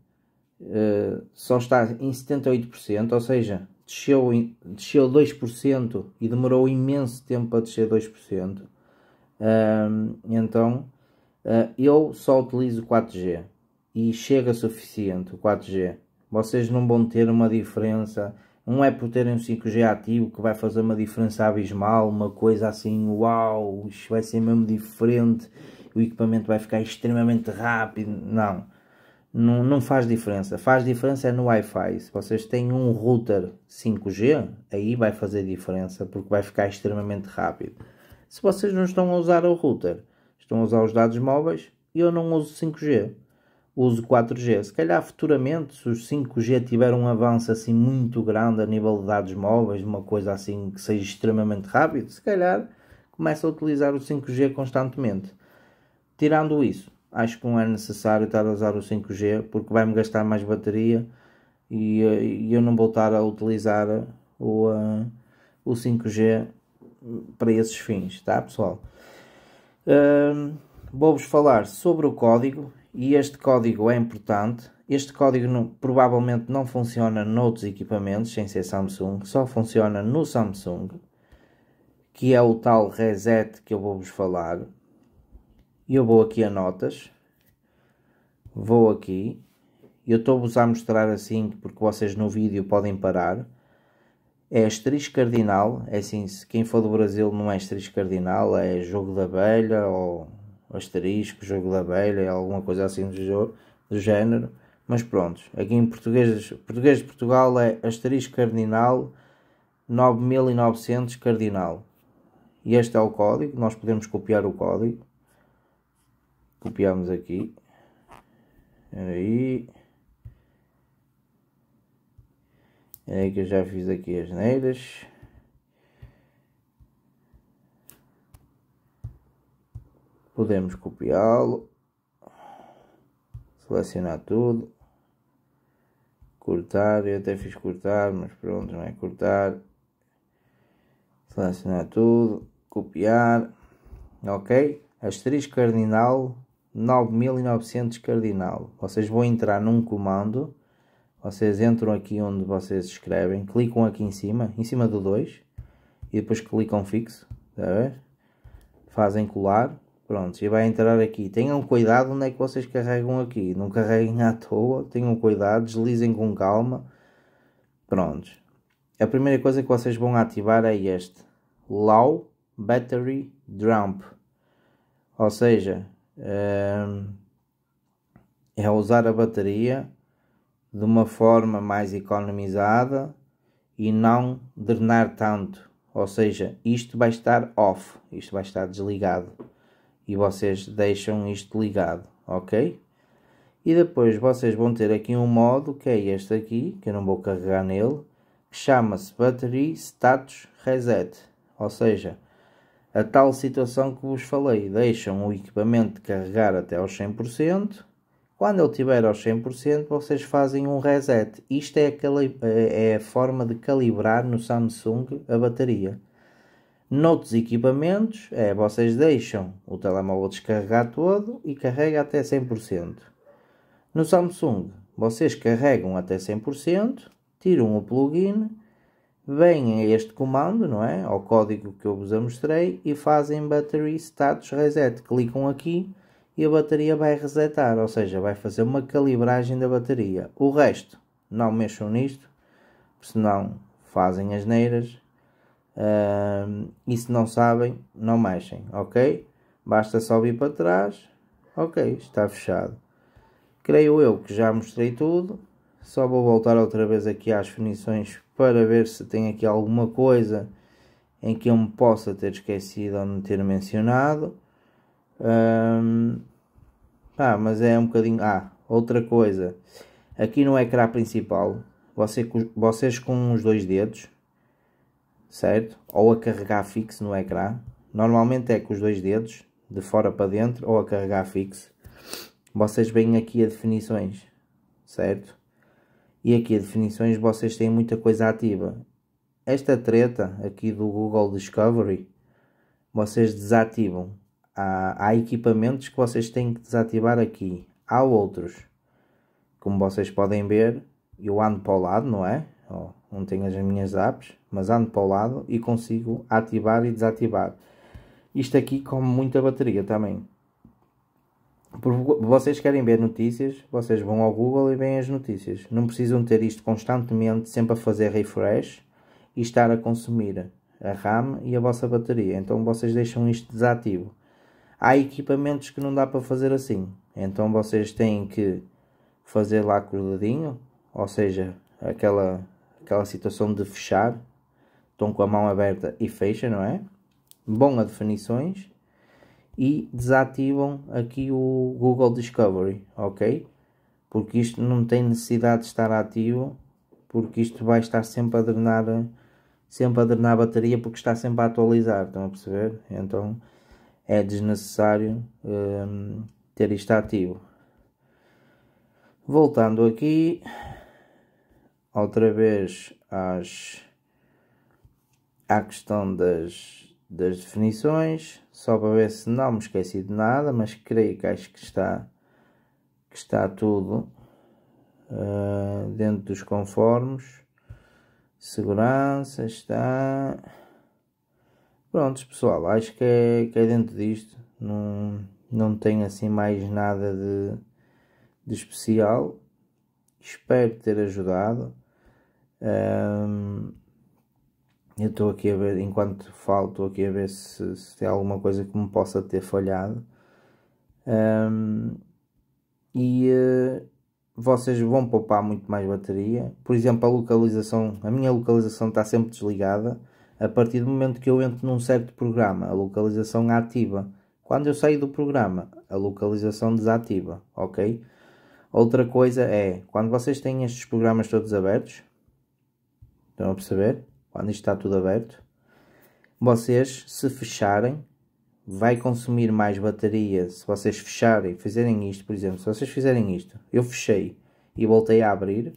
uh, só está em 78%, ou seja, desceu, desceu 2% e demorou imenso tempo a descer 2%. Uh, então uh, eu só utilizo 4G e chega suficiente o 4G. Vocês não vão ter uma diferença não é por terem um 5G ativo que vai fazer uma diferença abismal, uma coisa assim, uau, isto vai ser mesmo diferente, o equipamento vai ficar extremamente rápido. Não, não, não faz diferença. Faz diferença é no Wi-Fi. Se vocês têm um router 5G, aí vai fazer diferença, porque vai ficar extremamente rápido. Se vocês não estão a usar o router, estão a usar os dados móveis, eu não uso 5G uso 4G. Se calhar futuramente, se os 5G tiver um avanço assim muito grande a nível de dados móveis, uma coisa assim que seja extremamente rápido, se calhar começa a utilizar o 5G constantemente. Tirando isso, acho que não é necessário estar a usar o 5G porque vai-me gastar mais bateria e, e, eu não vou estar a utilizar o, uh, o 5G para esses fins, tá pessoal? Uh, Vou-vos falar sobre o código e este código é importante. Este código não, provavelmente não funciona noutros equipamentos, sem ser Samsung, só funciona no Samsung, que é o tal reset que eu vou-vos falar. Eu vou aqui a notas, vou aqui, eu estou-vos a mostrar assim, porque vocês no vídeo podem parar. É asterisco cardinal, é assim, quem for do Brasil não é asterisco cardinal, é jogo da abelha ou Asterisco, jogo da englabeira, alguma coisa assim do, do género. Mas pronto, aqui em português, português de Portugal é asterisco cardinal 9900 cardinal. E este é o código, nós podemos copiar o código. Copiamos aqui. Aí. É aí que eu já fiz aqui as neiras. podemos copiá-lo, selecionar tudo, cortar, eu até fiz cortar, mas pronto, não é cortar, selecionar tudo, copiar, ok? Asterisco cardinal 9900 cardinal. Vocês vão entrar num comando, vocês entram aqui onde vocês escrevem, clicam aqui em cima, em cima do 2, e depois clicam fixo, está a ver? Fazem colar, Pronto, e vai entrar aqui. Tenham cuidado onde é que vocês carregam aqui. Não carreguem à toa, tenham cuidado, deslizem com calma. Prontos. A primeira coisa que vocês vão ativar é este. Low Battery Drump, Ou seja, ehm, é usar a bateria de uma forma mais economizada e não drenar tanto. Ou seja, isto vai estar off, isto vai estar desligado e vocês deixam isto ligado, ok? E depois vocês vão ter aqui um modo que é este aqui, que eu não vou carregar nele, que chama-se Battery Status Reset, ou seja, a tal situação que vos falei, deixam o equipamento carregar até aos 100%, quando ele estiver aos 100% vocês fazem um reset, isto é a, é, é a forma de calibrar no Samsung a bateria. Noutros equipamentos, é, vocês deixam o telemóvel descarregar todo e carrega até 100%. No Samsung, vocês carregam até 100%, tiram o plugin, vêm a este comando, não é? Ao código que eu vos mostrei e fazem Battery Status Reset. Clicam aqui e a bateria vai resetar, ou seja, vai fazer uma calibragem da bateria. O resto, não mexam nisto, senão fazem as neiras Uh, e se não sabem, não mexem, ok? Basta só vir para trás, ok, está fechado. Creio eu que já mostrei tudo, só vou voltar outra vez aqui às definições para ver se tem aqui alguma coisa em que eu me possa ter esquecido ou não ter mencionado. Um, ah, mas é um bocadinho. Ah, outra coisa. Aqui no ecrã principal, você, vocês com os dois dedos certo? Ou a carregar fixo no ecrã. Normalmente é com os dois dedos, de fora para dentro, ou a carregar fixo. Vocês veem aqui a definições, certo? E aqui a definições vocês têm muita coisa ativa. Esta treta aqui do Google Discovery, vocês desativam. Há, há equipamentos que vocês têm que desativar aqui. Há outros. Como vocês podem ver, eu ando para o lado, não é? Oh onde tenho as minhas apps, mas ando para o lado e consigo ativar e desativar. Isto aqui come muita bateria também. Porque vocês querem ver notícias, vocês vão ao Google e veem as notícias. Não precisam ter isto constantemente, sempre a fazer refresh e estar a consumir a RAM e a vossa bateria. Então vocês deixam isto desativo. Há equipamentos que não dá para fazer assim. Então vocês têm que fazer lá com o dedinho, ou seja, aquela aquela situação de fechar, estão com a mão aberta e fecha, não é? Bom a definições e desativam aqui o Google Discovery, ok? Porque isto não tem necessidade de estar ativo, porque isto vai estar sempre a drenar, sempre a drenar a bateria, porque está sempre a atualizar, estão a perceber? Então é desnecessário hum, ter isto ativo. Voltando aqui, outra vez às, à questão das, das definições, só para ver se não me esqueci de nada, mas creio que acho que está, que está tudo uh, dentro dos conformes. Segurança está. Prontos, pessoal, acho que é, que é dentro disto. Não, não tenho assim mais nada de, de especial. Espero ter ajudado. Um, eu estou aqui a ver, enquanto falo, estou aqui a ver se, se, tem alguma coisa que me possa ter falhado. Um, e uh, vocês vão poupar muito mais bateria. Por exemplo, a localização, a minha localização está sempre desligada. A partir do momento que eu entro num certo programa, a localização ativa. Quando eu saio do programa, a localização desativa, ok? Outra coisa é, quando vocês têm estes programas todos abertos, Estão a perceber? Quando isto está tudo aberto, vocês se fecharem, vai consumir mais bateria. Se vocês fecharem, fizerem isto, por exemplo, se vocês fizerem isto, eu fechei e voltei a abrir,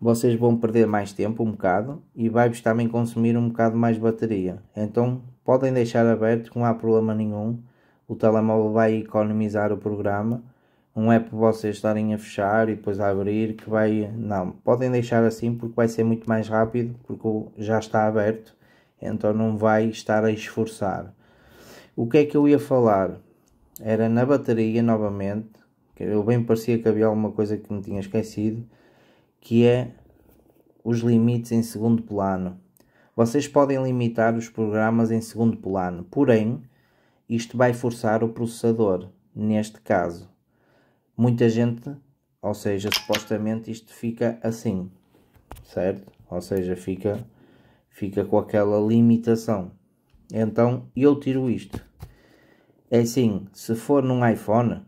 vocês vão perder mais tempo um bocado e vai-vos também consumir um bocado mais bateria. Então podem deixar aberto, não há problema nenhum. O telemóvel vai economizar o programa não é por vocês estarem a fechar e depois a abrir que vai. Não, podem deixar assim porque vai ser muito mais rápido, porque já está aberto, então não vai estar a esforçar. O que é que eu ia falar? Era na bateria novamente, que eu bem parecia que havia alguma coisa que me tinha esquecido, que é os limites em segundo plano. Vocês podem limitar os programas em segundo plano, porém, isto vai forçar o processador, neste caso muita gente, ou seja, supostamente isto fica assim, certo? Ou seja, fica, fica com aquela limitação. Então eu tiro isto. É assim, se for num iPhone,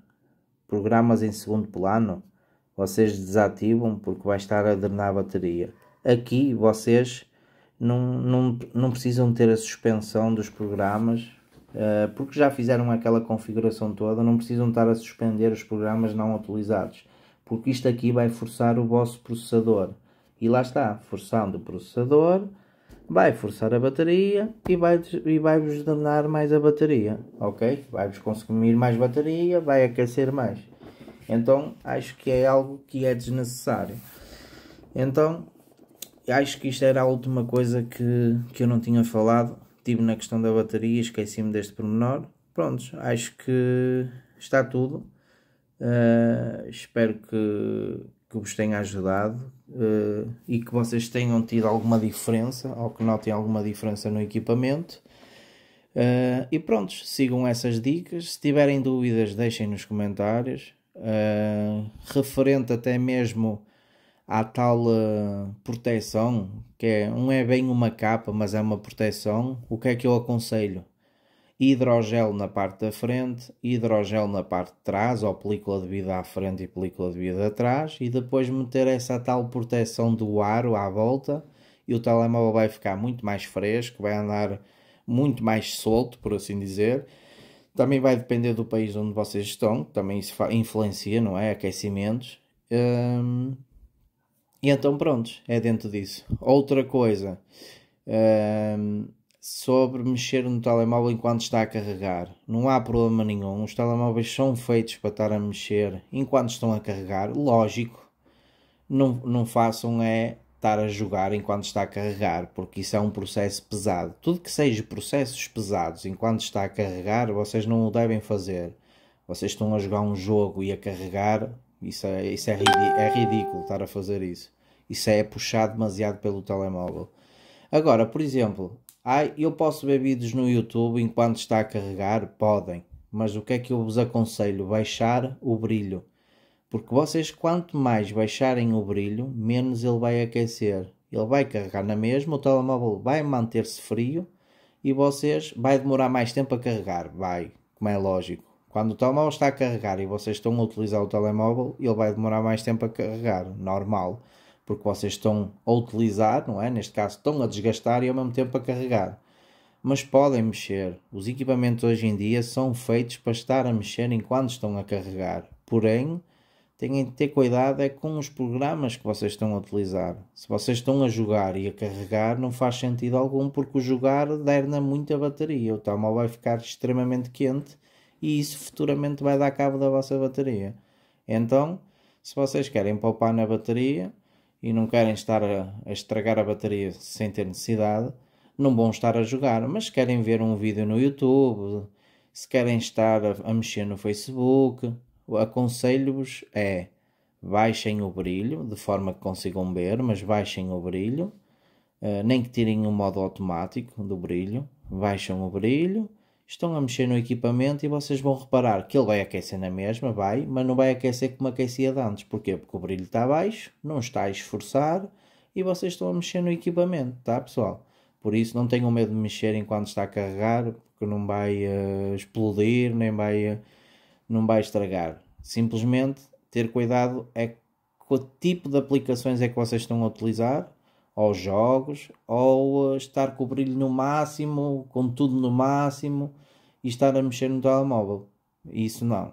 programas em segundo plano, vocês desativam porque vai estar a drenar a bateria. Aqui vocês não, não, não precisam ter a suspensão dos programas eh, porque já fizeram aquela configuração toda, não precisam estar a suspender os programas não utilizados, porque isto aqui vai forçar o vosso processador. E lá está, forçando o processador, vai forçar a bateria e vai-vos e vai -vos danar mais a bateria, ok? Vai-vos consumir mais bateria, vai aquecer mais. Então, acho que é algo que é desnecessário. Então, acho que isto era a última coisa que, que eu não tinha falado estive na questão da bateria, esqueci-me deste pormenor. Prontos, acho que está tudo. Uh, espero que, que vos tenha ajudado uh, e que vocês tenham tido alguma diferença ou que notem alguma diferença no equipamento. Uh, e pronto, sigam essas dicas. Se tiverem dúvidas, deixem nos comentários. referente até mesmo à tal uh, proteção, que é, um é bem uma capa, mas é uma proteção, o que é que eu aconselho? Hidrogel na parte da frente, hidrogel na parte de trás, ou película de vida à frente e película de vida atrás, e depois meter essa tal proteção do aro à volta, e o telemóvel vai ficar muito mais fresco, vai andar muito mais solto, por assim dizer. Também vai depender do país onde vocês estão, também isso influencia, não é? Aquecimentos. Hum, e então, prontos, é dentro disso. Outra coisa, ehm, sobre mexer no telemóvel enquanto está a carregar. Não há problema nenhum. Os telemóveis são feitos para estar a mexer enquanto estão a carregar. Lógico, não, não façam é estar a jogar enquanto está a carregar, porque isso é um processo pesado. Tudo que seja processos pesados enquanto está a carregar, vocês não o devem fazer. Vocês estão a jogar um jogo e a carregar, isso é, isso é, é ridículo estar a fazer isso. Isso é puxar demasiado pelo telemóvel. Agora, por exemplo, ai, eu posso ver vídeos no YouTube enquanto está a carregar? Podem. Mas o que é que eu vos aconselho? Baixar o brilho. Porque vocês, quanto mais baixarem o brilho, menos ele vai aquecer. Ele vai carregar na mesma, o telemóvel vai manter-se frio e vocês vai demorar mais tempo a carregar. Vai, como é lógico. Quando o telemóvel está a carregar e vocês estão a utilizar o telemóvel, ele vai demorar mais tempo a carregar, normal, porque vocês estão a utilizar, não é? Neste caso, estão a desgastar e ao mesmo tempo a carregar. Mas podem mexer. Os equipamentos hoje em dia são feitos para estar a mexer enquanto estão a carregar. Porém, têm de ter cuidado é com os programas que vocês estão a utilizar. Se vocês estão a jogar e a carregar, não faz sentido algum, porque o jogar derna muita bateria. O telemóvel vai ficar extremamente quente e isso futuramente vai dar cabo da vossa bateria. Então, se vocês querem poupar na bateria e não querem estar a, a estragar a bateria sem ter necessidade, não vão estar a jogar, mas se querem ver um vídeo no YouTube, se querem estar a, a mexer no Facebook, aconselho-vos é baixem o brilho, de forma que consigam ver, mas baixem o brilho, uh, nem que tirem o modo automático do brilho, baixam o brilho, estão a mexer no equipamento e vocês vão reparar que ele vai aquecer na mesma, vai, mas não vai aquecer como aquecia de antes. Porquê? Porque o brilho está baixo, não está a esforçar e vocês estão a mexer no equipamento, tá pessoal? Por isso não tenham medo de mexer enquanto está a carregar, porque não vai uh, explodir, nem vai, uh, não vai estragar. Simplesmente ter cuidado é com o tipo de aplicações é que vocês estão a utilizar aos jogos ou eh, estar com o brilho no máximo, com tudo no máximo e estar a mexer no telemóvel. Isso não.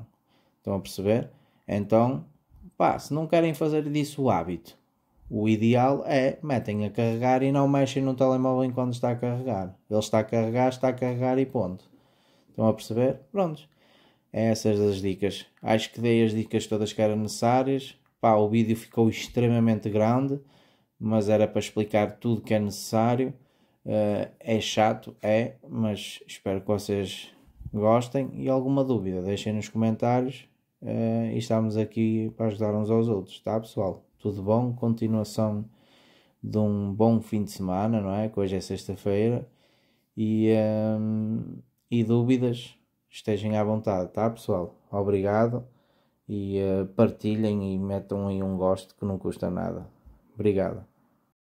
Estão a perceber? Então, pá, se não querem fazer disso o hábito, o ideal é metem a carregar e não mexem no telemóvel enquanto está a carregar. Ele está a carregar, está a carregar e ponto. Estão a perceber? Prontos. É essas as dicas. Acho que dei as dicas todas que eram necessárias. Pá, o vídeo ficou extremamente grande mas era para explicar tudo que é necessário. Uh, é chato, é, mas espero que vocês gostem e alguma dúvida deixem nos comentários uh, e estamos aqui para ajudar uns aos outros, tá pessoal? Tudo bom? Continuação de um bom fim de semana, não é? Que hoje é sexta-feira e, um, eh, e dúvidas estejam à vontade, tá pessoal? Obrigado e uh, partilhem e metam aí um gosto que não custa nada. Obrigado.